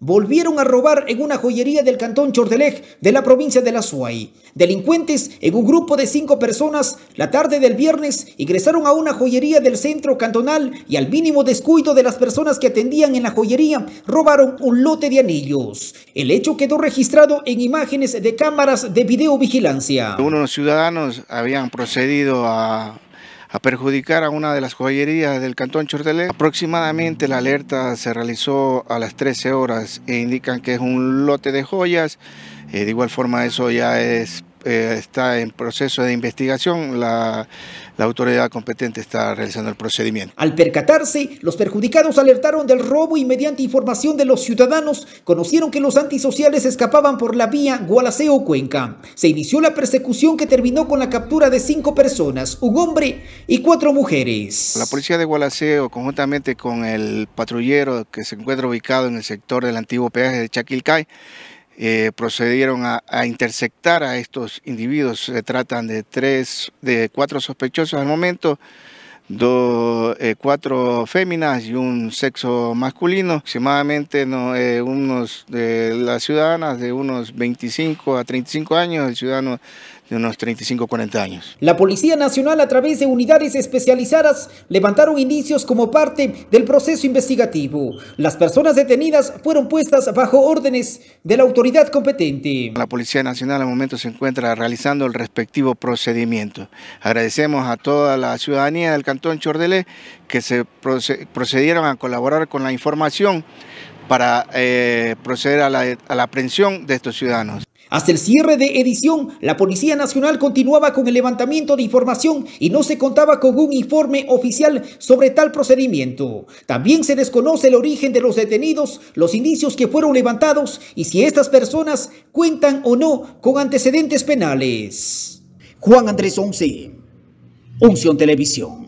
Volvieron a robar en una joyería del cantón Chordelej de la provincia de la Suay. Delincuentes, en un grupo de cinco personas, la tarde del viernes ingresaron a una joyería del centro cantonal y al mínimo descuido de las personas que atendían en la joyería, robaron un lote de anillos. El hecho quedó registrado en imágenes de cámaras de videovigilancia. Unos ciudadanos habían procedido a a perjudicar a una de las joyerías del Cantón Chortelé. Aproximadamente la alerta se realizó a las 13 horas e indican que es un lote de joyas. Eh, de igual forma eso ya es eh, está en proceso de investigación, la, la, autoridad competente está realizando el procedimiento. Al percatarse, los perjudicados alertaron del robo y mediante información de los ciudadanos conocieron que los antisociales escapaban por la vía Gualaceo-Cuenca. Se inició la persecución que terminó con la captura de cinco personas, un hombre y cuatro mujeres. La policía de Gualaceo, conjuntamente con el patrullero que se encuentra ubicado en el sector del antiguo peaje de Chaquilcay, eh, procedieron a, interceptar a estos individuos. Se tratan de tres, de cuatro sospechosos al momento, dos, eh, cuatro féminas y un sexo masculino. Aproximadamente no, eh, unos de las ciudadanas de unos 25 a 35 años, el ciudadano de unos 35 40 años. La Policía Nacional a través de unidades especializadas levantaron inicios como parte del proceso investigativo. Las personas detenidas fueron puestas bajo órdenes de la autoridad competente. La Policía Nacional al momento se encuentra realizando el respectivo procedimiento. Agradecemos a toda la ciudadanía del Cantón Chordelé que se procedieron a colaborar con la información para eh, proceder a la, aprehensión de estos ciudadanos. Hasta el cierre de edición, la Policía Nacional continuaba con el levantamiento de información y no se contaba con un informe oficial sobre tal procedimiento. También se desconoce el origen de los detenidos, los indicios que fueron levantados y si estas personas cuentan o no con antecedentes penales. Juan Andrés Once, Unción Televisión.